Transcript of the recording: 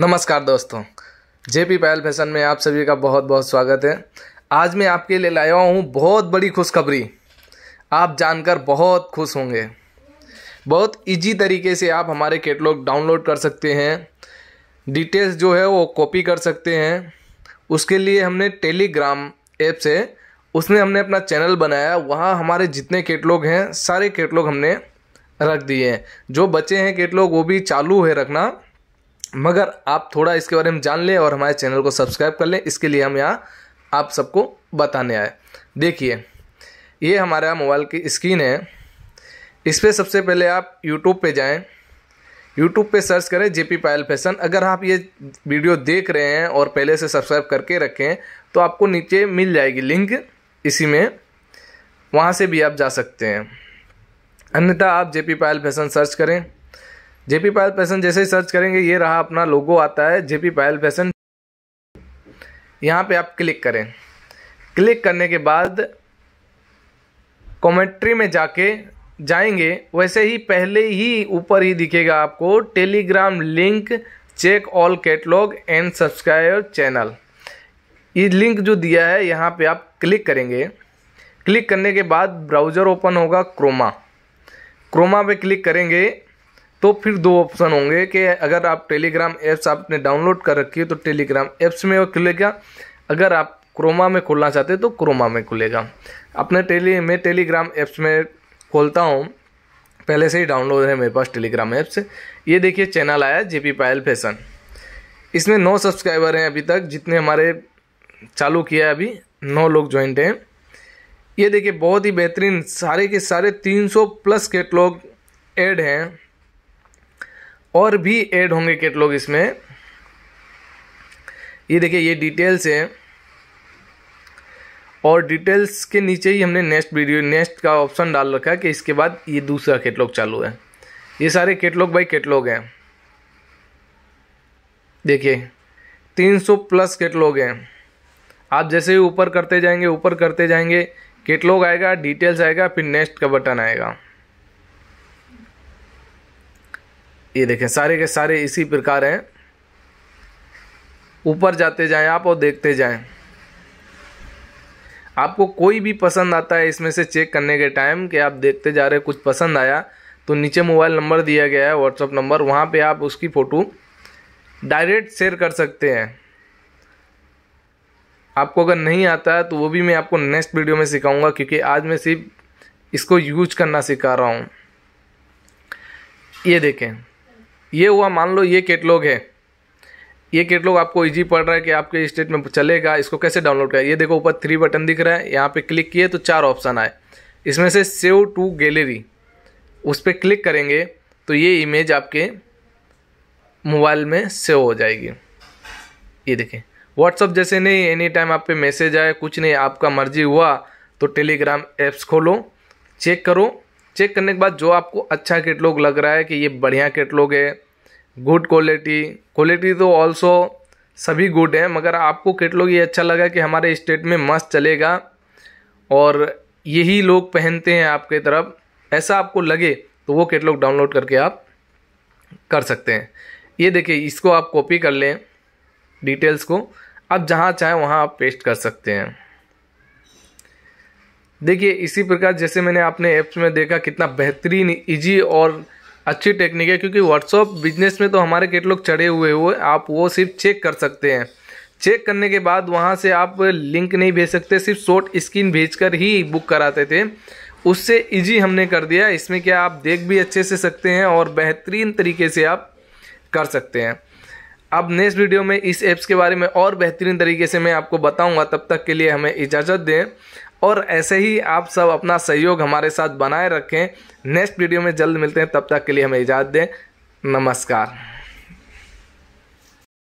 नमस्कार दोस्तों J P fashion में आप सभी का बहुत बहुत स्वागत है आज मैं आपके लिए लाया हूँ बहुत बड़ी खुशखबरी आप जानकर बहुत खुश होंगे बहुत इजी तरीके से आप हमारे कैटलॉग डाउनलोड कर सकते हैं डिटेल्स जो है वो कॉपी कर सकते हैं उसके लिए हमने टेलीग्राम ऐप है उसमें हमने अपना चैनल बनाया वहाँ हमारे जितने कैटलॉग हैं सारे कैटलॉग हमने रख दिए हैं जो बचे हैं कैटलॉग वो भी चालू है रखना मगर आप थोड़ा इसके बारे में जान लें और हमारे चैनल को सब्सक्राइब कर लें इसके लिए हम यहाँ आप सबको बताने आए देखिए ये हमारा मोबाइल की स्क्रीन है इस पर सबसे पहले आप यूट्यूब पे जाएं यूट्यूब पे सर्च करें जे पी पायल फैशन अगर आप ये वीडियो देख रहे हैं और पहले से सब्सक्राइब करके रखें तो आपको नीचे मिल जाएगी लिंक इसी में वहाँ से भी आप जा सकते हैं अन्यथा आप J P Payal fashion search करें जेपी पायल फैशन जैसे ही सर्च करेंगे ये रहा अपना लोगो आता है जेपी पायल फैशन यहाँ पे आप क्लिक करें क्लिक करने के बाद कमेंट्री में जाके जाएंगे वैसे ही पहले ही ऊपर ही दिखेगा आपको Telegram link check all catalogue and subscribe channel ये लिंक जो दिया है यहाँ पे आप क्लिक करेंगे क्लिक करने के बाद ब्राउज़र ओपन होगा क्रोमा क्रोमा पे क्लिक करेंगे तो फिर दो ऑप्शन होंगे कि अगर आप टेलीग्राम ऐप्स आपने डाउनलोड कर रखी है तो टेलीग्राम ऐप्स में वो खुलेगा अगर आप क्रोमा में खोलना चाहते तो क्रोमा में खुलेगा अपने टेली मैं टेलीग्राम ऐप्स में खोलता हूँ पहले से ही डाउनलोड है मेरे पास टेलीग्राम ऐप्स ये देखिए चैनल आया जे पी पायल फैशन इसमें नौ सब्सक्राइबर हैं अभी तक जितने हमारे चालू किया है अभी नौ लोग ज्वाइंट हैं ये देखिए बहुत ही बेहतरीन सारे के सारे 300 प्लस केटलॉग ऐड हैं और भी ऐड होंगे कैटलॉग इसमें ये देखिए ये डिटेल्स है और डिटेल्स के नीचे ही हमने नेक्स्ट वीडियो नेक्स्ट का ऑप्शन डाल रखा है कि इसके बाद ये दूसरा कैटलॉग चालू है ये सारे कैटलॉग बाई कैटलॉग हैं देखिए 300 प्लस कैटलॉग हैं आप जैसे ही ऊपर करते जाएंगे ऊपर करते जाएंगे कैटलॉग आएगा डिटेल्स आएगा फिर नेक्स्ट का बटन आएगा ये देखें सारे के सारे इसी प्रकार हैं ऊपर जाते जाएं आप और देखते जाएं आपको कोई भी पसंद आता है इसमें से चेक करने के टाइम कि आप देखते जा रहे कुछ पसंद आया तो नीचे मोबाइल नंबर दिया गया है व्हाट्सअप नंबर वहाँ पे आप उसकी फ़ोटो डायरेक्ट शेयर कर सकते हैं आपको अगर नहीं आता है तो वो भी मैं आपको नेक्स्ट वीडियो में सिखाऊंगा क्योंकि आज मैं सिर्फ इसको यूज करना सिखा रहा हूँ ये देखें ये हुआ मान लो ये कैटलॉग है ये कैटलॉग आपको इजी पड़ रहा है कि आपके स्टेट में चलेगा इसको कैसे डाउनलोड करें ये देखो ऊपर थ्री बटन दिख रहा है यहाँ पे क्लिक किए तो चार ऑप्शन आए इसमें से सेव टू गैलरी उस पर क्लिक करेंगे तो ये इमेज आपके मोबाइल में सेव हो जाएगी ये देखें व्हाट्सअप जैसे नहीं एनी टाइम आप पे मैसेज आए कुछ नहीं आपका मर्जी हुआ तो टेलीग्राम ऐप्स खोलो चेक करो चेक करने के बाद जो आपको अच्छा केटलॉग लग रहा है कि ये बढ़िया केटलॉग है गुड क्वालिटी क्वालिटी तो ऑल्सो सभी गुड है मगर आपको केटलॉग ये अच्छा लगा कि हमारे स्टेट में मस्त चलेगा और यही लोग पहनते हैं आपके तरफ ऐसा आपको लगे तो वो केटलॉग डाउनलोड करके आप कर सकते हैं ये देखिए इसको आप कॉपी कर लें डिटेल्स को आप जहाँ चाहें वहाँ आप पेस्ट कर सकते हैं देखिए इसी प्रकार जैसे मैंने आपने ऐप्स में देखा कितना बेहतरीन इजी और अच्छी टेक्निक है क्योंकि व्हाट्सअप बिजनेस में तो हमारे लोग चढ़े हुए हुए आप वो सिर्फ चेक कर सकते हैं चेक करने के बाद वहाँ से आप लिंक नहीं भेज सकते सिर्फ शॉर्ट स्क्रीन भेज ही बुक कराते थे उससे इजी हमने कर दिया इसमें क्या आप देख भी अच्छे से सकते हैं और बेहतरीन तरीके से आप कर सकते हैं अब नेक्स्ट वीडियो में इस ऐप्स के बारे में और बेहतरीन तरीके से मैं आपको बताऊंगा तब तक के लिए हमें इजाज़त दें और ऐसे ही आप सब अपना सहयोग हमारे साथ बनाए रखें नेक्स्ट वीडियो में जल्द मिलते हैं तब तक के लिए हमें इजाज़त दें नमस्कार